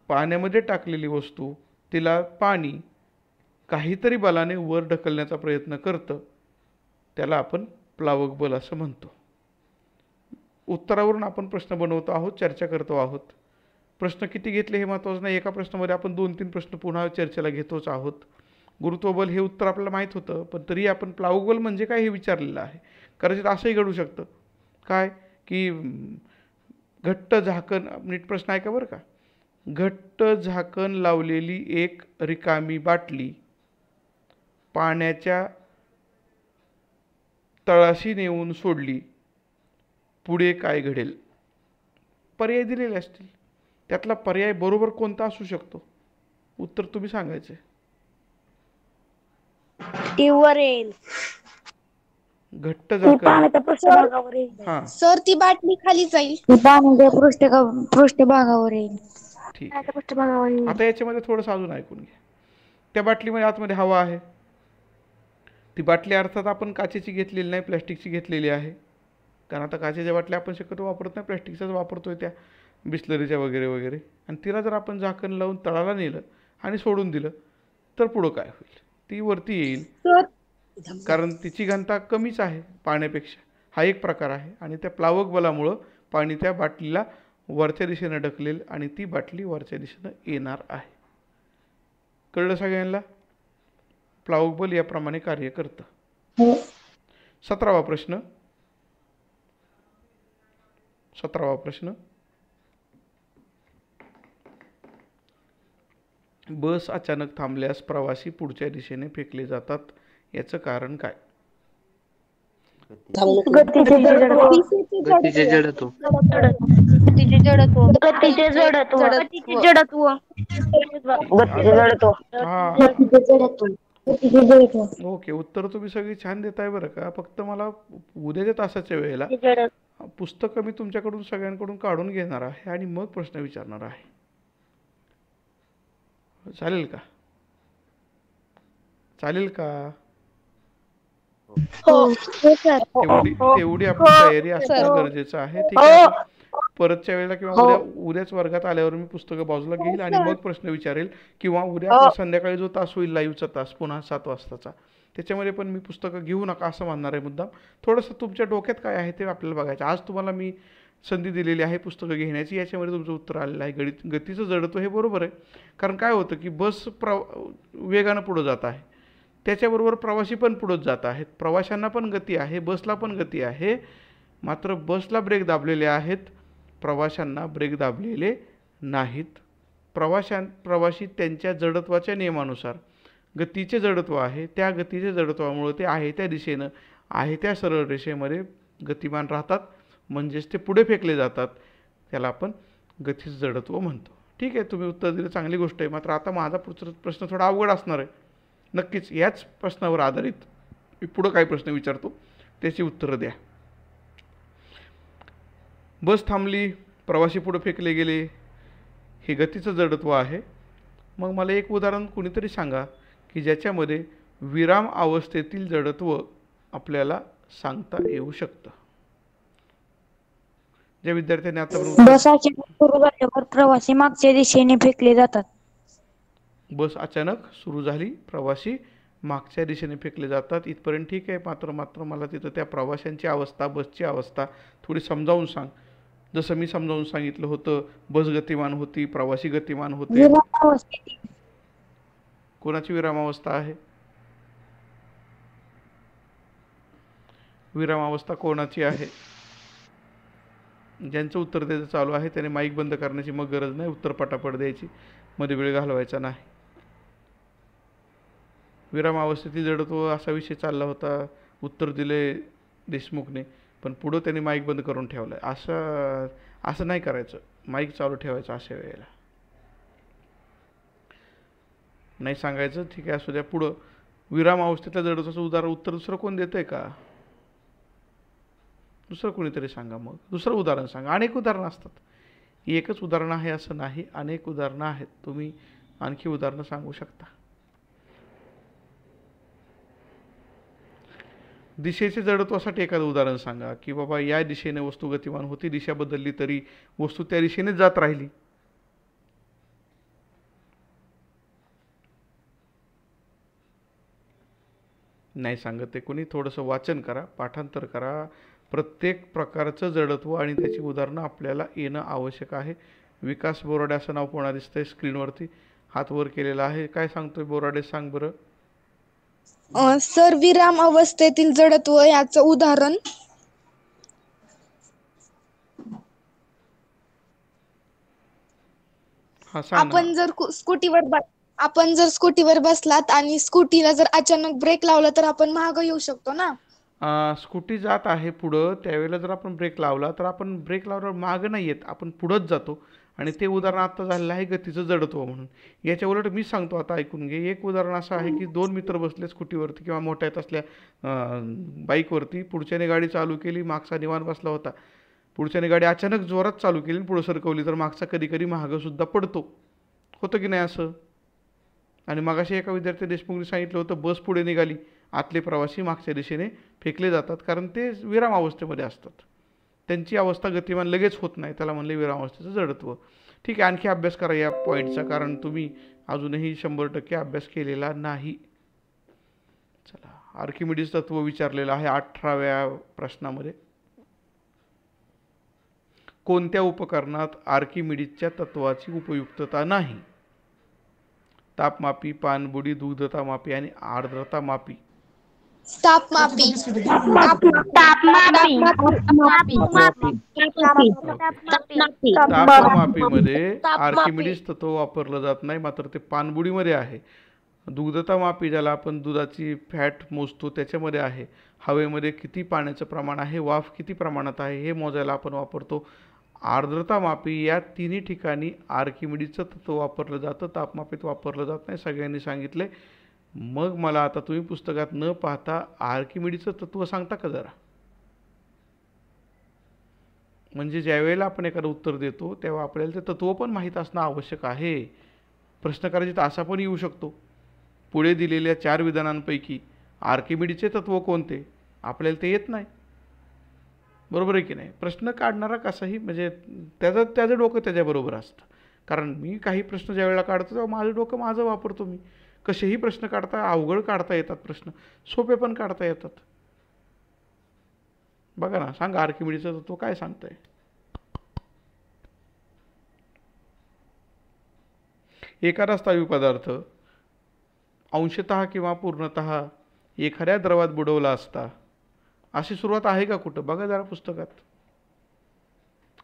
पाण्यामध्ये टाकलेली वस्तू तिला पाणी काहीतरी बलाने वर ढकलण्याचा प्रयत्न करतं त्याला आपण प्लावक बल असं म्हणतो उत्तरावरून आपण प्रश्न बनवतो आहोत चर्चा करतो आहोत प्रश्न किती घेतले हे महत्त्वाचं नाही एका प्रश्नामध्ये आपण दोन तीन प्रश्न पुन्हा चर्चेला घेतोच आहोत गुरुत्वबल हे उत्तर आपल्याला माहीत होतं पण तरी आपण प्लावक बल म्हणजे काय हे विचारलेलं आहे कदाचित असंही घडू शकतं काय की घट्ट झाकण नीट प्रश्न आहे का बरं का घट्ट झाकण लावलेली एक रिकामी बाटली पाण्याच्या तळाशी नेऊन सोडली पुढे काय घडेल पर्याय दिलेले असतील त्यातला पर्याय बरोबर कोणता असू शकतो उत्तर तुम्ही सांगायचे घट्ट झाकण सर ती बाटली खाली जाईल पृष्ठभागावर येईल ठीक पृष्ठभागावर आता याच्यामध्ये थोडस अजून ऐकून घ्या त्या बाटलीमध्ये आतमध्ये हवा आहे ती बाटली अर्थात आपण काचेची घेतलेली नाही प्लॅस्टिकची घेतलेली आहे कारण आता काचेच्या बाटल्या आपण शक्यतो वापरत नाही प्लॅस्टिकचाच वापरतोय त्या बिस्लरीच्या वगैरे वगैरे आणि तिला जर आपण झाकण लावून तळाला नेलं आणि सोडून दिलं तर पुढं काय होईल ती वरती येईल कारण तिची घनता कमीच आहे पाण्यापेक्षा हा एक प्रकार आहे आणि त्या प्लावक बलामुळं पाणी त्या बाटलीला वरच्या दिशेनं ढकलेल आणि ती बाटली वरच्या दिशेनं येणार आहे कळलं सगळ्यांना प्लावक बल याप्रमाणे कार्य करतं हो. सतरावा प्रश्न सतरावा प्रश्न बस अचानक थांबल्यास प्रवासी पुढच्या दिशेने फेकले जातात याचं कारण काय ओके उत्तर तुम्ही सगळी छान देताय बरं का फक्त मला उद्याच्या तासाच्या वेळेला पुस्तक मी तुमच्याकडून सगळ्यांकडून काढून घेणार आहे आणि मग प्रश्न विचारणार आहे चालेल का चालेल का हो. हो. हो, तेवढी आपली तयारी असणं गरजेचं आहे ठीक आहे परतच्या वेळेला किंवा उद्या उद्याच वर्गात आल्यावर मी पुस्तक बाजूला घेईल आणि मग प्रश्न विचारेल किंवा उद्या संध्याकाळी जो तास होईल लाईव्हचा तास पुन्हा सात वाजताचा त्याच्यामध्ये पण मी पुस्तकं घेऊ नका असं मानणार आहे मुद्दाम थोडंसं तुमच्या डोक्यात काय आहे ते आपल्याला बघायचं आज तुम्हाला मी संधी दिलेली आहे पुस्तकं घेण्याची याच्यामध्ये तुमचं उत्तर आलेलं आहे गणित गतीचं जडतो हे बरोबर आहे कारण काय होतं की बस प्र वेगानं पुढं जात आहे त्याच्याबरोबर प्रवासी पण पुढंच जात आहेत प्रवाशांना पण गती आहे बसला पण गती आहे मात्र बसला ब्रेक दाबलेले आहेत प्रवाशांना ब्रेक दाबलेले नाहीत प्रवाशां प्रवाशी त्यांच्या जडत्वाच्या नियमानुसार गतीचे जडत्व आहे त्या गतीचे जडत्वामुळं ते आहे त्या दिशेनं आहे त्या सरळ रेषेमध्ये गतिमान राहतात म्हणजेच ते पुढे फेकले जातात त्याला आपण गतीचं जडत्व म्हणतो ठीक आहे तुम्ही उत्तर दिलं चांगली गोष्ट आहे मात्र आता माझा पुढचा प्रश्न थोडा अवघड असणार आहे नक्कीच याच प्रश्नावर आधारित मी पुढं काय प्रश्न विचारतो त्याची उत्तरं द्या बस थांबली प्रवासी पुढं फेकले गेले हे गतीचं जडत्व आहे मग मला एक उदाहरण कुणीतरी सांगा की ज्याच्यामध्ये विराम अवस्थेतील जडत्व आपल्याला सांगता येऊ शकतं ज्या विद्यार्थ्यांनी आता प्रवासी मागच्या दिशेने फेकले जातात बस अचानक सुरू झाली प्रवासी मागच्या दिशेने फेकले जातात इथपर्यंत ठीक आहे मात्र मात्र मला तिथं त्या प्रवाशांची अवस्था बसची अवस्था थोडी समजावून सांग जसं मी समजावून सांगितलं होतं बस गतिमान होती प्रवासी गतिमान होते कोणाची विरामावस्था आहे विरामावस्था कोणाची आहे ज्यांचं उत्तर द्यायचं चालू आहे त्याने माईक बंद करण्याची मग गरज नाही उत्तर पटापट द्यायची मध्ये वेळ घालवायचा नाही विराम विरामावस्थेतील जडत्व असा विषय चालला होता उत्तर दिले देशमुखने पण पुढं त्यांनी माईक बंद करून ठेवला असं असं नाही करायचं माईक चालू ठेवायचं अशा वेळेला नाही सांगायचं ठीक आहे असू द्या पुढं विराम अवस्थेतल्या जडत्वाचं उदाहरण उत्तर दुसरं कोण देतं आहे का दुसरं कोणीतरी सांगा मग दुसरं उदाहरण सांगा अनेक उदाहरणं असतात एकच उदाहरण आहे असं नाही अनेक उदाहरणं आहेत तुम्ही आणखी उदाहरणं सांगू शकता दिशेचे जडत्वासाठी एखादं उदाहरण सांगा की बाबा या दिशेने वस्तू गतिमान होती दिशा बदलली तरी वस्तू त्या दिशेने जात राहिली नाही सांगत ते कोणी थोडंसं वाचन करा पाठांतर करा प्रत्येक प्रकारचं जडत्व आणि त्याची उदाहरणं आपल्याला येणं आवश्यक आहे विकास बोराडे असं नाव कोणा दिसतंय स्क्रीनवरती हात वर केलेलं आहे काय सांगतोय बोराडे सांग बरं सर विराम अवस्थेतील जडत्व याच उदाहरण आपण जर स्कूटीवर आपण जर स्कूटीवर बसलात आणि स्कूटीला जर अचानक ब्रेक लावला तर आपण महाग येऊ शकतो ना स्कूटी जात आहे पुढं त्यावेळेला जर आपण ब्रेक लावला तर आपण ब्रेक लावल्यावर माग नाही येत आपण पुढंच जातो आणि ते उदाहरण आत्ता झालेलं आहे गतीचं जडत्व म्हणून याच्या उलट मी सांगतो आता ऐकून घे एक उदाहरण असं आहे की दोन मित्र बसले स्कूटीवरती किंवा मोठ्या येत असल्या बाईकवरती पुढच्याने गाडी चालू केली मागचा निवान बसला होता पुढच्याने गाडी अचानक जोरात चालू केली पुढं सरकवली तर मागचा कधी कधी महागसुद्धा पडतो होतं की नाही असं आणि मागाशी एका विद्यार्थी देशमुखने सांगितलं होतं बस पुढे निघाली आतले प्रवासी मागच्या दिशेने फेकले जातात कारण ते विराम अवस्थेमध्ये असतात त्यांची अवस्था गतिमान लगेच होत नाही त्याला म्हणले विरामावस्थेचं जडत्व ठीक आहे आणखी अभ्यास करा या पॉईंटचा कारण तुम्ही अजूनही शंभर टक्के अभ्यास केलेला नाही चला आर्किमिडीज तत्व विचारलेलं आहे अठराव्या प्रश्नामध्ये कोणत्या उपकरणात आर्किमिडीजच्या तत्वाची उपयुक्तता नाही तापमापी पानबुडी दुग्धता मापी आणि आर्द्रता मापी mapping. तापमापीमध्ये आर्किमिडीस तत्व वापरलं जात नाही मात्र ते पाणबुडीमध्ये आहे दुग्धता मापी ज्याला आपण दुधाची फॅट मोजतो त्याच्यामध्ये आहे हवेमध्ये किती पाण्याचं प्रमाण आहे वाफ किती प्रमाणात आहे हे मोजायला आपण वापरतो आर्द्रता मापी या तिन्ही ठिकाणी आर्किमिडीचं तत्व वापरलं जातं तापमापीत वापरलं जात नाही सगळ्यांनी सांगितले मग मला आता तुम्ही पुस्तकात न पाहता आर्किमिडीचं तत्त्व सांगता का जरा म्हणजे ज्यावेळेला आपण एखादं उत्तर देतो तेव्हा आपल्याला ते तत्त्व पण माहीत असणं आवश्यक आहे प्रश्न तर असा पण येऊ शकतो पुढे दिलेल्या चार विधानांपैकी आर्किमिडीचे तत्त्व कोणते आपल्याला ते येत नाही बरोबर आहे की नाही प्रश्न काढणारा कसाही म्हणजे त्याचं त्याचं डोकं त्याच्याबरोबर असतं कारण मी काही प्रश्न ज्यावेळेला काढतो तेव्हा माझं डोकं माझं वापरतो मी कसेही प्रश्न काढता अवघड काढता येतात प्रश्न सोपे पण काढता येतात बघा ना सांगा आर्किमिडीचं तो काय सांगतंय एखादा स्थायू पदार्थ अंशत किंवा पूर्णत एखाद्या द्रवात बुडवला असता अशी सुरुवात आहे का कुठं बघा जरा पुस्तकात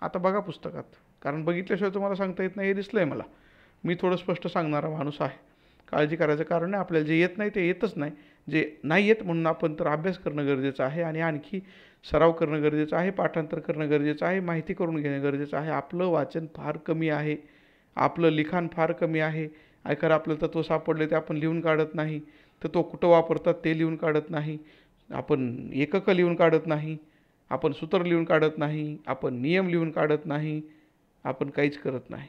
आता बघा पुस्तकात कारण बघितल्याशिवाय तुम्हाला सांगता येत नाही हे दिसलं आहे मला मी थोडं स्पष्ट सांगणारा माणूस आहे काळजी करायचं कारण नाही आपल्याला जे येत नाही ते येतच नाही जे नाही येत म्हणून आपण तर अभ्यास करणं गरजेचं आहे आणि आणखी सराव करणं गरजेचं आहे पाठांतर करणं गरजेचं आहे माहिती करून घेणं गरजेचं आहे आपलं वाचन फार कमी आहे आपलं लिखाण फार कमी आहे आयकर आपलं तत्व सापडले ते आपण लिहून काढत नाही तर तो कुठं वापरतात ते लिहून काढत नाही आपण एकक लिहून काढत नाही आपण सूत्र लिहून काढत नाही आपण नियम लिहून काढत नाही आपण काहीच करत नाही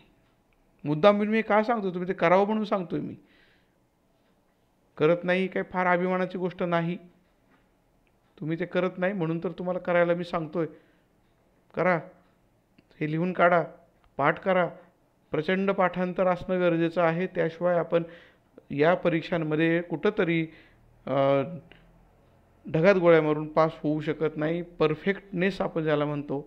मुद्दाम मी का सांगतो तुम्ही ते करावं म्हणून सांगतोय मी करत नाही काही फार अभिमानाची गोष्ट नाही तुम्ही ते करत नाही म्हणून तर तुम्हाला करायला मी सांगतोय करा हे लिहून काढा पाठ करा प्रचंड पाठांतर असणं गरजेचं आहे त्याशिवाय आपण या परीक्षांमध्ये कुठंतरी ढगात गोळ्या मारून पास होऊ शकत नाही परफेक्टनेस आपण ज्याला म्हणतो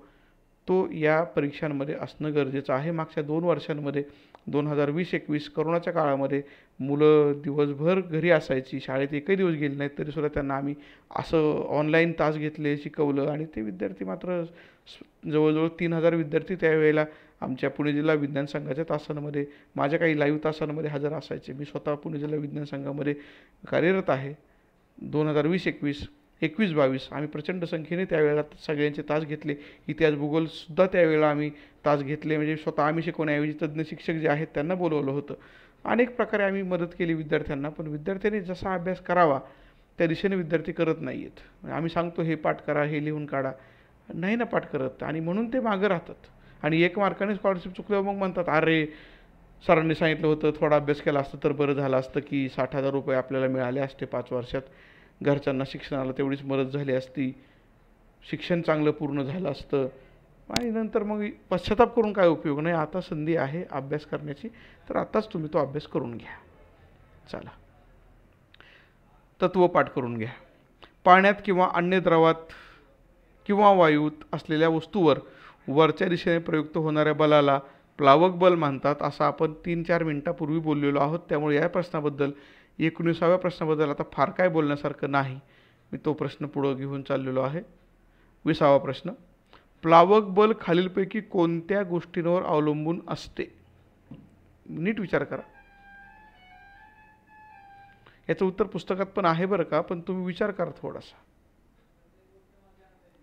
तो या परीक्षांमध्ये असणं गरजेचं आहे मागच्या दोन वर्षांमध्ये दोन हजार वीस एकवीस करोनाच्या काळामध्ये मुलं दिवसभर घरी असायची शाळेत एकही दिवस गेले नाहीत तरीसुद्धा त्यांना आम्ही असं ऑनलाईन तास घेतले शिकवलं आणि ते विद्यार्थी मात्र जवळजवळ तीन हजार विद्यार्थी त्यावेळेला आमच्या पुणे जिल्हा विज्ञान संघाच्या तासांमध्ये माझ्या काही लाईव्ह तासांमध्ये हजर असायचे मी स्वतः पुणे जिल्हा विज्ञान संघामध्ये कार्यरत आहे दोन हजार वीस एकवीस एकवीस बावीस आम्ही प्रचंड संख्येने त्यावेळेला सगळ्यांचे तास घेतले इतिहास भूगोलसुद्धा त्यावेळेला आम्ही तास घेतले म्हणजे स्वतः आम्ही शिकवण्याऐवजी तज्ज्ञ शिक्षक जे आहेत त्यांना बोलवलं होतं अनेक प्रकारे आम्ही मदत केली विद्यार्थ्यांना पण विद्यार्थ्यांनी जसा अभ्यास करावा त्या दिशेने विद्यार्थी करत नाही आहेत आम्ही सांगतो हे पाठ करा हे लिहून काढा नाही ना पाठ करत आणि म्हणून ते मागं राहतात आणि एक मार्काने स्कॉलरशिप चुकल्यावर मग म्हणतात अरे सरांनी सांगितलं होतं थोडा अभ्यास केला असतं तर बरं झालं असतं की साठ हजार रुपये आपल्याला मिळाले असते पाच वर्षात घरच्यांना शिक्षणाला तेवढीच मदत झाली असती शिक्षण चांगलं पूर्ण झालं असतं आणि नंतर मग पश्चाताप करून काय उपयोग नाही आता संधी आहे अभ्यास करण्याची तर आताच तुम्ही तो अभ्यास करून घ्या चला तत्वपाठ करून घ्या पाण्यात किंवा अन्य द्रवात किंवा वायूत असलेल्या वस्तूवर वरच्या दिशेने प्रयुक्त होणाऱ्या बलाला प्लावक बल मानतात असं आपण तीन चार मिनटापूर्वी बोललेलो आहोत त्यामुळे या प्रश्नाबद्दल एकोणीसाव्या प्रश्नाबद्दल आता फार काय बोलण्यासारखं नाही मी तो प्रश्न पुढं घेऊन चाललेलो आहे विसावा प्रश्न प्लावक बल खालीलपैकी कोणत्या गोष्टींवर अवलंबून असते नीट विचार करा याचं उत्तर पुस्तकात पण आहे बरं का पण तुम्ही विचार करा थोडासा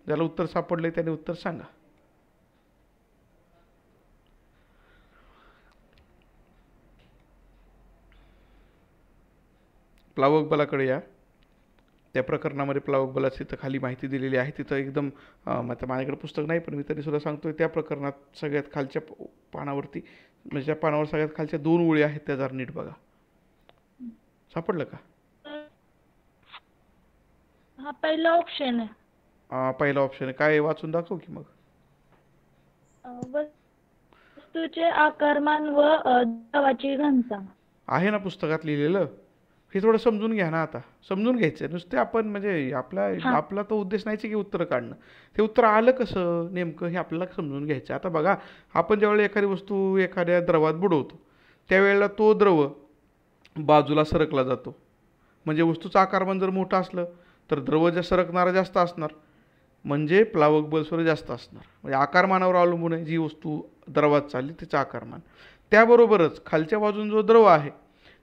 ज्याला उत्तर सापडले त्याने उत्तर सांगा प्लावक बलाकडे या त्या प्रकरणामध्ये प्लावक बला तिथं खाली माहिती दिलेली आहे तिथं एकदम आता माझ्याकडे पुस्तक नाही पण मी तरी सुद्धा सांगतो त्या प्रकरणात सगळ्यात खालच्या पानावरती म्हणजे त्या पानावर सगळ्यात खालच्या दोन ओळी आहेत त्या जर नीट बघा सापडलं का हा पहिला ऑप्शन आहे पहिला ऑप्शन आहे काय वाचून दाखव की मग वस्तूचे व आहे ना पुस्तकात लिहिलेलं हे थोडं समजून घ्या ना आता समजून घ्यायचं नुसते आपण म्हणजे आपला आपला तो उद्देश नाहीच की उत्तर काढणं ते उत्तर आलं कसं नेमकं हे आपल्याला समजून घ्यायचं आता बघा आपण ज्यावेळेला एखादी वस्तू एखाद्या द्रवात बुडवतो त्यावेळेला तो द्रव बाजूला सरकला जातो म्हणजे वस्तूचा आकारमान जर मोठं असलं तर द्रव जे सरकणारा जास्त असणार म्हणजे प्लावक बल्सवर जास्त असणार म्हणजे आकारमानावर अवलंबून आहे जी वस्तू द्रवात चालली त्याचं आकारमान त्याबरोबरच खालच्या बाजून जो द्रव आहे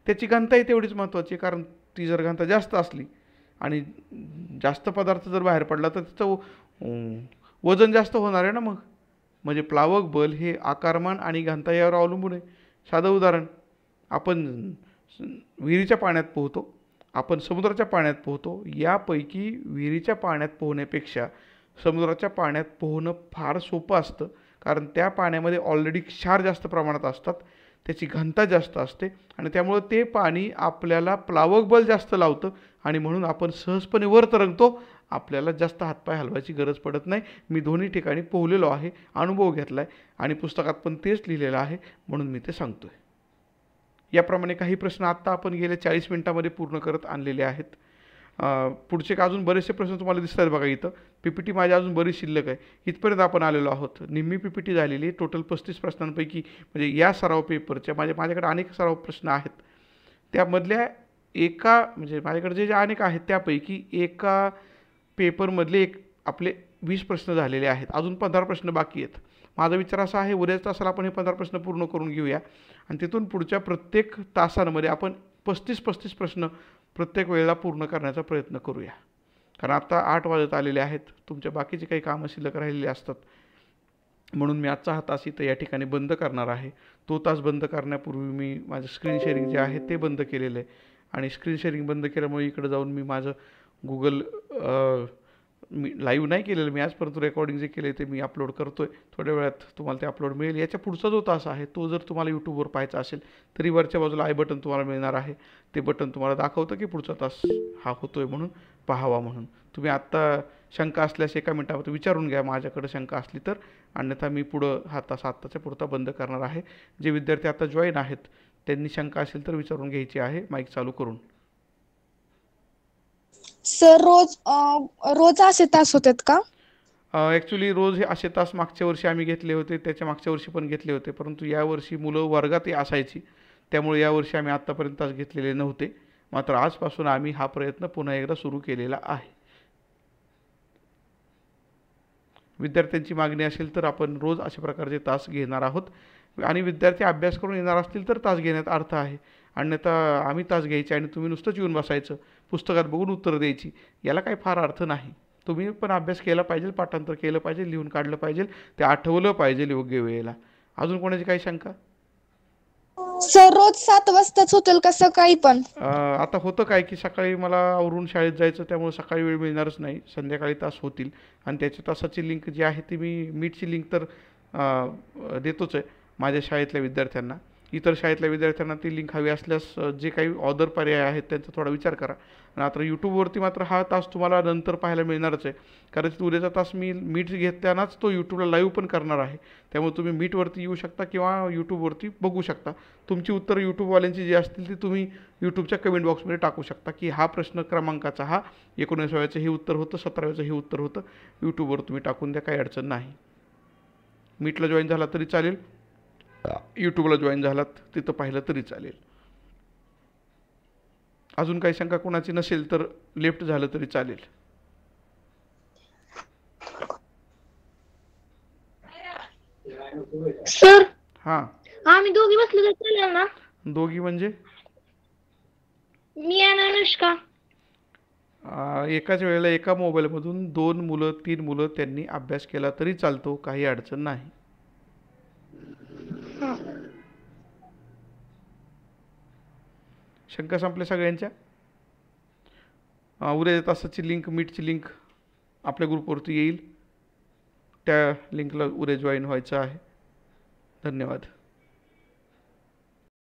त्याची घनताही तेवढीच महत्त्वाची कारण ती जर घनता जास्त असली आणि जास्त पदार्थ जर बाहेर पडला तर त्याचं वजन जास्त होणार आहे ना मग म्हणजे प्लावक बल हे आकारमान आणि घनता यावर अवलंबून आहे साधं उदाहरण आपण विहिरीच्या पाण्यात पोहतो आपण समुद्राच्या पाण्यात पोहतो यापैकी विहिरीच्या पाण्यात पोहण्यापेक्षा समुद्राच्या पाण्यात पोहणं फार सोपं असतं कारण त्या पाण्यामध्ये ऑलरेडी क्षार जास्त प्रमाणात असतात त्याची घनता जास्त असते आणि त्यामुळं ते पाणी आपल्याला प्लावक बल जास्त लावतं आणि म्हणून आपण सहजपणे वर तरंगतो आपल्याला जास्त हातपाय हलवायची गरज पडत नाही मी दोन्ही ठिकाणी पोहलेलो आहे अनुभव घेतला आहे आणि पुस्तकात पण तेच लिहिलेलं आहे म्हणून मी ते सांगतो आहे याप्रमाणे काही प्रश्न आत्ता आपण गेल्या चाळीस मिनटामध्ये पूर्ण करत आणलेले आहेत पुढचे अजून बरेचसे प्रश्न तुम्हाला दिसत आहेत बघा इथं पी पी टी माझ्या अजून बरीच शिल्लक आहे इथपर्यंत आपण आलेलो आहोत निम्मी पी पी टी झालेली आहे टोटल पस्तीस प्रश्नांपैकी म्हणजे या सराव पेपरच्या माझ्या माझ्याकडे अनेक सराव प्रश्न आहेत त्यामधल्या एका म्हणजे माझ्याकडे जे जे अनेक आहेत त्यापैकी एका पेपरमधले एक आपले वीस प्रश्न झालेले आहेत अजून पंधरा प्रश्न बाकी आहेत माझा विचार असा आहे उद्याच तासाला आपण हे पंधरा प्रश्न पूर्ण करून घेऊया आणि तिथून पुढच्या प्रत्येक तासांमध्ये आपण पस्तीस पस्तीस प्रश्न प्रत्येक वेळेला पूर्ण करण्याचा प्रयत्न करूया कारण आत्ता आठ वाजत आलेले आहेत तुमच्या बाकीचे काही कामं शिल्लक राहिलेले असतात म्हणून मी आजचा हा तास इथं या ठिकाणी बंद करणार आहे तो तास बंद करण्यापूर्वी मी माझं स्क्रीन शेअरिंग जे आहे ते बंद केलेलं आहे आणि स्क्रीन शेअरिंग बंद केल्यामुळे इकडे जाऊन मी माझं गुगल मी लाईव्ह नाही केलेलं मी आजपर्यंत रेकॉर्डिंग जे केले ते मी अपलोड करतो आहे थोड्या वेळात तुम्हाला ते अपलोड मिळेल याच्या पुढचा जो तास आहे तो जर तुम्हाला यूट्यूबवर पाहायचा असेल तरी वरच्या बाजूला आय बटन तुम्हाला मिळणार आहे ते बटन तुम्हाला दाखवतं की पुढचा तास हा होतो आहे म्हणून पाहावा म्हणून तुम्ही आत्ता शंका असल्यास एका मिनटामध्ये विचारून घ्या माझ्याकडे शंका असली तर अन्यथा मी पुढं हा तास आत्ताच्या पुरता बंद करणार आहे जे विद्यार्थी आता जॉईन आहेत त्यांनी शंका असेल तर विचारून घ्यायची आहे माईक चालू करून सर रोज रोज असे तास होतात का ऍक्च्युली रोज हे असे तास मागच्या वर्षी आम्ही घेतले होते त्याच्या मागच्या वर्षी पण घेतले होते परंतु यावर्षी मुलं वर्गातही असायची त्यामुळे यावर्षी आम्ही आत्तापर्यंत तास घेतलेले नव्हते मात्र आजपासून आम्ही हा प्रयत्न पुन्हा एकदा सुरू केलेला आहे विद्यार्थ्यांची मागणी असेल तर आपण रोज अशा प्रकारचे तास घेणार आहोत आणि विद्यार्थी अभ्यास करून येणार असतील तर तास घेण्यात अर्थ आहे अन्यथा आम्ही तास घ्यायचे आणि तुम्ही नुसतंच येऊन बसायचं पुस्तकात बघून उत्तर द्यायची याला काही फार अर्थ नाही तुम्ही पण अभ्यास केला पाहिजे पाठांतर केलं पाहिजे लिहून काढलं पाहिजे ते आठवलं पाहिजे योग्य वेळेला अजून कोणाची काही शंका सर रोज सात वाजताच होतील का सकाळी पण आता होतं काय की सकाळी मला आवरून शाळेत जायचं त्यामुळे सकाळी वेळ मिळणारच नाही संध्याकाळी तास होतील आणि त्याच्या तासाची लिंक जी आहे ती मी मीटची लिंक तर देतोच आहे माझ्या शाळेतल्या विद्यार्थ्यांना इतर शाळेतल्या विद्यार्थ्यांना ती लिंक हवी असल्यास जे काही ऑदर पर्याय आहेत त्यांचा थोडा विचार करा आणि आता यूट्यूबवरती मात्र हा तास तुम्हाला नंतर पाहायला मिळणारच आहे कारण उद्याचा तास मी मीट घेतानाच तो यूट्यूबला लाईव्ह पण करणार आहे त्यामुळे तुम्ही मीटवरती येऊ शकता किंवा यूट्यूबवरती बघू शकता तुमची उत्तरं यूट्यूबवाल्यांची जी असतील ती तुम्ही यूट्यूबच्या कमेंट बॉक्समध्ये टाकू शकता की हा प्रश्न क्रमांकाचा हा एकोणीसाव्याचं हे उत्तर होतं सतराव्याचं हे उत्तर होतं यूट्यूबवर तुम्ही टाकून द्या काही अडचण नाही मीटला जॉईन झाला तरी चालेल यूट्यूबला जॉईन झालात तिथं पाहिलं तरी चालेल अजून काही शंका कोणाची नसेल तर लेफ्ट झालं तरी चालेल सर हा आम्ही दोघी बसलो तर चालेल ना दोघी म्हणजे मी आणि अनुष्का एकाच वेळेला एका मोबाईल मधून दोन मुलं तीन मुलं त्यांनी अभ्यास केला तरी चालतो काही अडचण नाही शंका संपल्या सगळ्यांच्या उद्या तासाची लिंक मीटची लिंक आपल्या ग्रुपवरती येईल त्या लिंकला उरे जॉईन व्हायचं आहे धन्यवाद